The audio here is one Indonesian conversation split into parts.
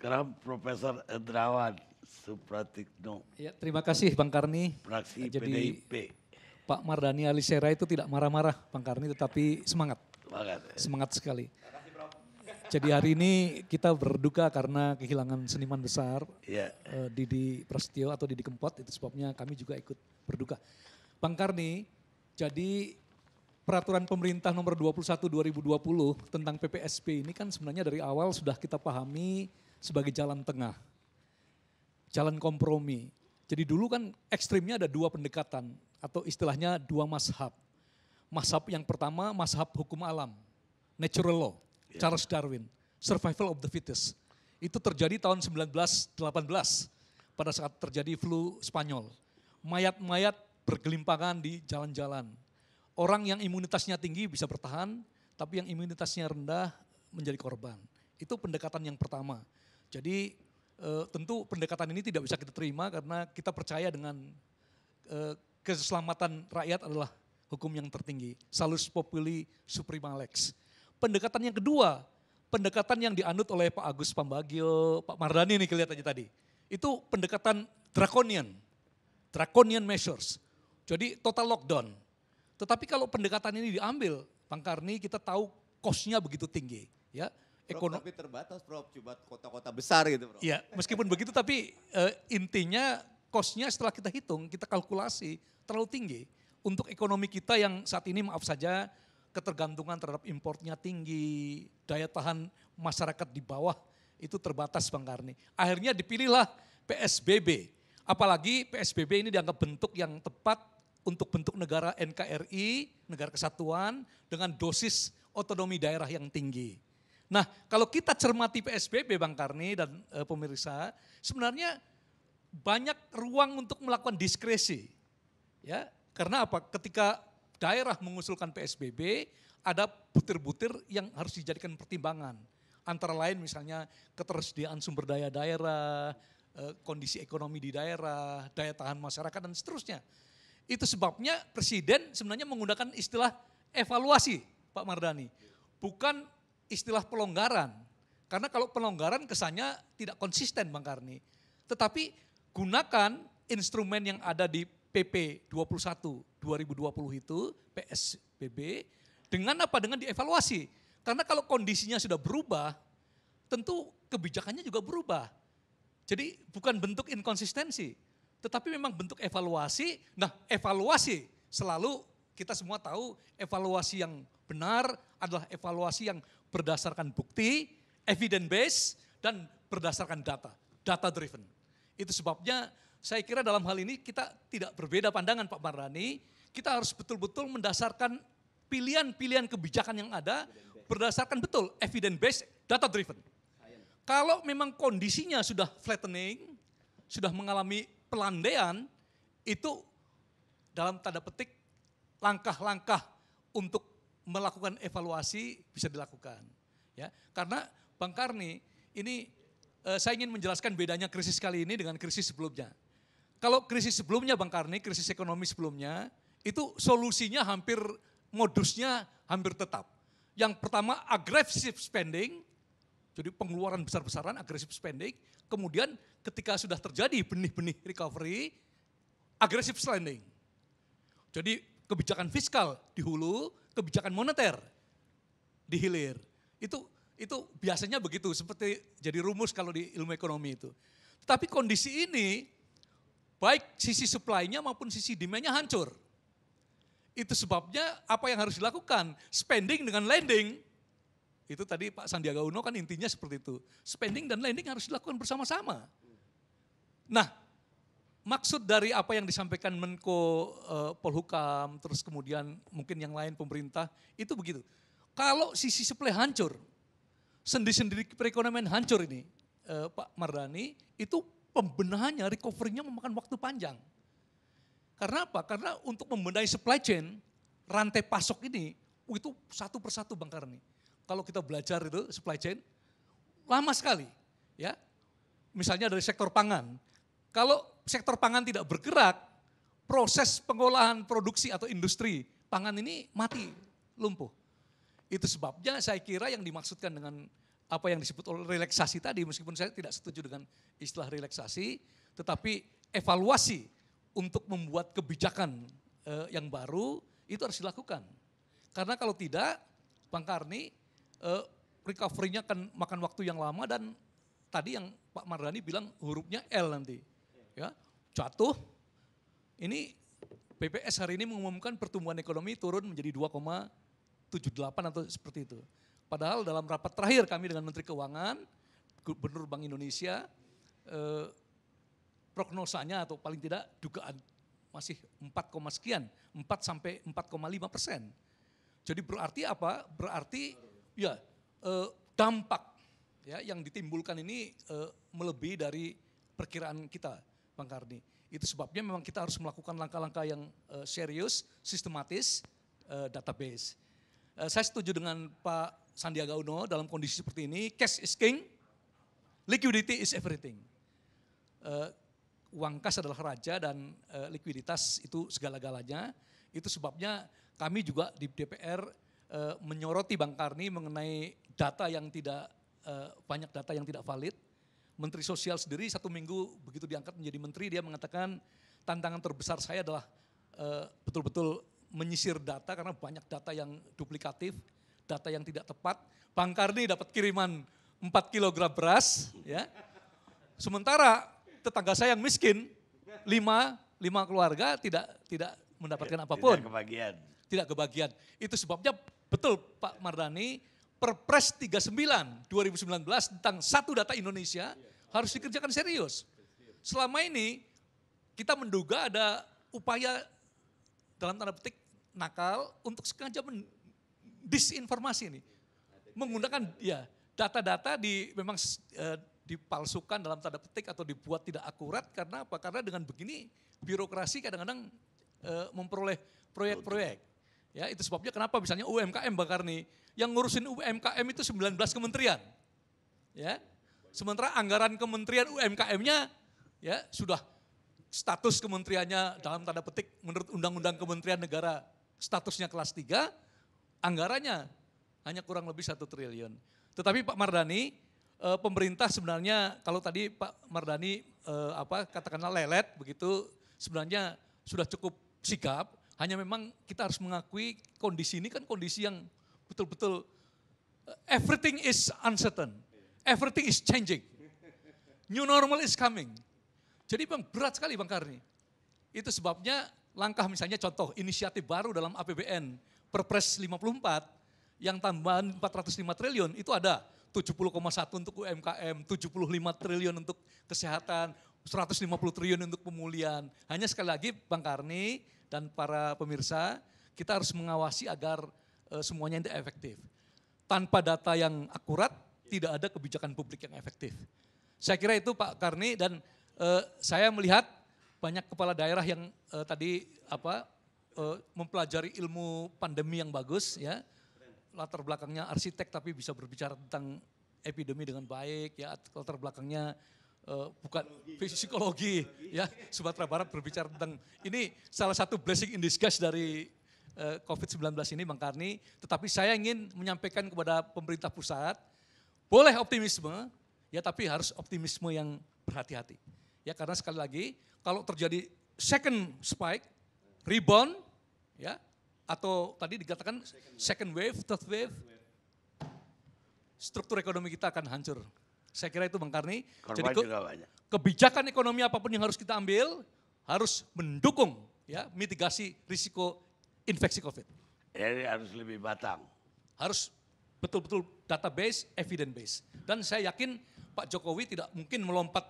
Sekarang Profesor Endrawan Supratikno. Ya, terima kasih Bang Karni. Praksi Jadi, PDIP. Pak Mardani Alisera itu tidak marah-marah Bang Karni tetapi semangat. Semangat. Eh. Semangat sekali. Jadi hari ini kita berduka karena kehilangan seniman besar ya. Eh, Didi Prasetyo atau Didi Kempot itu sebabnya kami juga ikut berduka. Bang Karni, jadi peraturan pemerintah nomor 21 2020 tentang PPSP ini kan sebenarnya dari awal sudah kita pahami sebagai jalan tengah. Jalan kompromi. Jadi dulu kan ekstrimnya ada dua pendekatan atau istilahnya dua mashab, mashab yang pertama mashab hukum alam, natural law, iya. Charles Darwin, survival of the fittest. Itu terjadi tahun 1918 pada saat terjadi flu Spanyol. Mayat-mayat bergelimpangan di jalan-jalan. Orang yang imunitasnya tinggi bisa bertahan, tapi yang imunitasnya rendah menjadi korban. Itu pendekatan yang pertama. Jadi eh, tentu pendekatan ini tidak bisa kita terima karena kita percaya dengan eh, keselamatan rakyat adalah hukum yang tertinggi. Salus populi suprema lex. Pendekatan yang kedua, pendekatan yang dianut oleh Pak Agus Pambagio, Pak Mardani ini kelihatannya tadi. Itu pendekatan draconian, draconian measures. Jadi total lockdown. Tetapi kalau pendekatan ini diambil, Bang Karni kita tahu kosnya begitu tinggi. Ya, ekonomi tapi terbatas Prof, Coba kota-kota besar gitu Prof. Iya, meskipun begitu tapi uh, intinya kosnya setelah kita hitung, kita kalkulasi terlalu tinggi. Untuk ekonomi kita yang saat ini maaf saja ketergantungan terhadap importnya tinggi, daya tahan masyarakat di bawah itu terbatas Bang Karni. Akhirnya dipilihlah PSBB. Apalagi PSBB ini dianggap bentuk yang tepat untuk bentuk negara NKRI, negara kesatuan dengan dosis otonomi daerah yang tinggi. Nah, kalau kita cermati PSBB Bang Karni dan e, pemirsa, sebenarnya banyak ruang untuk melakukan diskresi. Ya, karena apa? Ketika daerah mengusulkan PSBB, ada butir-butir yang harus dijadikan pertimbangan. Antara lain misalnya ketersediaan sumber daya daerah, e, kondisi ekonomi di daerah, daya tahan masyarakat dan seterusnya. Itu sebabnya presiden sebenarnya menggunakan istilah evaluasi, Pak Mardani. Bukan istilah pelonggaran. Karena kalau pelonggaran kesannya tidak konsisten Bang Karni. Tetapi gunakan instrumen yang ada di PP 21 2020 itu PSBB dengan apa dengan dievaluasi. Karena kalau kondisinya sudah berubah, tentu kebijakannya juga berubah. Jadi bukan bentuk inkonsistensi, tetapi memang bentuk evaluasi. Nah, evaluasi selalu kita semua tahu evaluasi yang benar adalah evaluasi yang berdasarkan bukti, evidence based dan berdasarkan data, data driven. Itu sebabnya saya kira dalam hal ini kita tidak berbeda pandangan Pak Marani. kita harus betul-betul mendasarkan pilihan-pilihan kebijakan yang ada berdasarkan betul evidence based, data driven. Kalau memang kondisinya sudah flattening, sudah mengalami pelandaian, itu dalam tanda petik langkah-langkah untuk melakukan evaluasi bisa dilakukan. Ya, karena Bang Karni ini eh, saya ingin menjelaskan bedanya krisis kali ini dengan krisis sebelumnya. Kalau krisis sebelumnya Bang Karni, krisis ekonomi sebelumnya, itu solusinya hampir modusnya hampir tetap. Yang pertama agresif spending, jadi pengeluaran besar-besaran, agresif spending. Kemudian ketika sudah terjadi benih-benih recovery, agresif spending. Jadi kebijakan fiskal di hulu, kebijakan moneter dihilir. Itu itu biasanya begitu, seperti jadi rumus kalau di ilmu ekonomi itu. Tapi kondisi ini, baik sisi supply-nya maupun sisi demand-nya hancur. Itu sebabnya apa yang harus dilakukan? Spending dengan lending. Itu tadi Pak Sandiaga Uno kan intinya seperti itu. Spending dan lending harus dilakukan bersama-sama. Nah, maksud dari apa yang disampaikan Menko eh, Polhukam, terus kemudian mungkin yang lain pemerintah, itu begitu. Kalau sisi supply hancur, sendiri sendiri perekonomian hancur ini, eh, Pak Mardani, itu pembenahannya, recovery-nya memakan waktu panjang. Karena apa? Karena untuk membenahi supply chain, rantai pasok ini, itu satu persatu Bang Karni. Kalau kita belajar itu supply chain, lama sekali. ya. Misalnya dari sektor pangan. Kalau sektor pangan tidak bergerak, proses pengolahan produksi atau industri pangan ini mati, lumpuh. Itu sebabnya saya kira yang dimaksudkan dengan apa yang disebut oleh relaksasi tadi, meskipun saya tidak setuju dengan istilah relaksasi, tetapi evaluasi untuk membuat kebijakan eh, yang baru itu harus dilakukan. Karena kalau tidak, Bang Karni, eh, recovery-nya akan makan waktu yang lama dan tadi yang Pak Mardani bilang hurufnya L nanti ya jatuh. Ini BPS hari ini mengumumkan pertumbuhan ekonomi turun menjadi 2,78 atau seperti itu. Padahal dalam rapat terakhir kami dengan Menteri Keuangan, Gubernur Bank Indonesia, eh, prognosanya atau paling tidak dugaan masih 4, sekian, 4 sampai 4,5 persen. Jadi berarti apa? Berarti ya eh, dampak ya yang ditimbulkan ini eh, melebihi dari perkiraan kita. Bang Karni. Itu sebabnya memang kita harus melakukan langkah-langkah yang uh, serius, sistematis, uh, database. Uh, saya setuju dengan Pak Sandiaga Uno dalam kondisi seperti ini, cash is king, liquidity is everything. Uh, uang kas adalah raja dan uh, likuiditas itu segala-galanya. Itu sebabnya kami juga di DPR uh, menyoroti Bang Karni mengenai data yang tidak uh, banyak data yang tidak valid Menteri Sosial sendiri satu minggu begitu diangkat menjadi menteri dia mengatakan tantangan terbesar saya adalah eh, betul-betul uh, menyisir data karena banyak data yang duplikatif, data yang tidak tepat. Bang Karni dapat kiriman 4 kg beras ya. Sementara tetangga saya yang miskin lima 5 keluarga tidak tidak mendapatkan apapun. Tidak kebagian. Tidak kebagian. Itu sebabnya betul Pak Mardani Perpres 39 2019 tentang satu data Indonesia harus dikerjakan serius. Selama ini kita menduga ada upaya dalam tanda petik nakal untuk sengaja disinformasi ini. Menggunakan ya data-data di memang eh, dipalsukan dalam tanda petik atau dibuat tidak akurat karena apa? Karena dengan begini birokrasi kadang-kadang eh, memperoleh proyek-proyek. Ya, itu sebabnya kenapa misalnya UMKM Bakar nih yang ngurusin UMKM itu 19 kementerian. Ya. Sementara anggaran kementerian UMKM-nya ya sudah status kementeriannya dalam tanda petik menurut Undang-Undang Kementerian Negara statusnya kelas 3, anggarannya hanya kurang lebih satu triliun. Tetapi Pak Mardani, eh, pemerintah sebenarnya kalau tadi Pak Mardani eh, apa katakanlah lelet begitu, sebenarnya sudah cukup sikap. Hanya memang kita harus mengakui kondisi ini kan kondisi yang betul-betul eh, everything is uncertain Everything is changing. New normal is coming. Jadi bang berat sekali bang Karni. Itu sebabnya langkah misalnya contoh inisiatif baru dalam APBN Perpres 54 yang tambahan 405 triliun itu ada 70,1 untuk UMKM, 75 triliun untuk kesehatan, 150 triliun untuk pemulihan. Hanya sekali lagi Bang Karni dan para pemirsa, kita harus mengawasi agar eh, semuanya tidak efektif. Tanpa data yang akurat, tidak ada kebijakan publik yang efektif. Saya kira itu Pak Karni dan eh, saya melihat banyak kepala daerah yang eh, tadi apa eh, mempelajari ilmu pandemi yang bagus ya. Latar belakangnya arsitek tapi bisa berbicara tentang epidemi dengan baik ya latar belakangnya Uh, bukan psikologi, psikologi ya Sumatera Barat berbicara tentang ini salah satu blessing in disguise dari uh, COVID-19 ini Bang Karni tetapi saya ingin menyampaikan kepada pemerintah pusat boleh optimisme, ya tapi harus optimisme yang berhati-hati. Ya karena sekali lagi kalau terjadi second spike, rebound, ya atau tadi dikatakan second wave, third wave, struktur ekonomi kita akan hancur. Saya kira itu Bang Karni. Jadi ke, kebijakan ekonomi apapun yang harus kita ambil harus mendukung ya mitigasi risiko infeksi COVID. Jadi harus lebih batang. Harus betul-betul database, evidence base. Dan saya yakin Pak Jokowi tidak mungkin melompat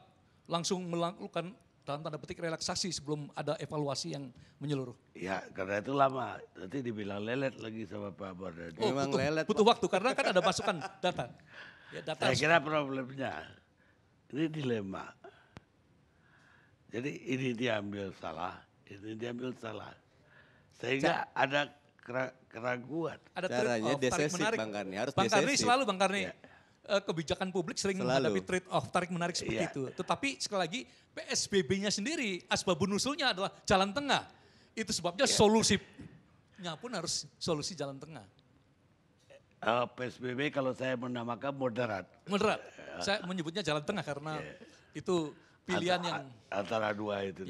langsung melakukan dalam tanda petik relaksasi sebelum ada evaluasi yang menyeluruh. Ya, karena itu lama. Nanti dibilang lelet lagi sama Pak Bordan. Oh, Memang butuh, lelet. Butuh waktu karena kan ada masukan data. Ya, data Saya kira problemnya ini dilema. Jadi ini diambil salah, ini diambil salah. Sehingga Cak. ada keraguan. Ada Caranya trade off, tarik menarik. Bang Karni, harus Bang Karni selalu Bang Karni. Ya. Kebijakan publik sering selalu. menghadapi trade off, tarik menarik seperti ya. itu. Tetapi sekali lagi PSBB-nya sendiri, asbabun usulnya adalah jalan tengah. Itu sebabnya ya. solusinya pun harus solusi jalan tengah. Uh, eh, PSBB kalau saya menamakan moderat. Moderat. Iya. Saya menyebutnya jalan tengah karena ya. itu pilihan antara, yang... Antara dua itu. Iya.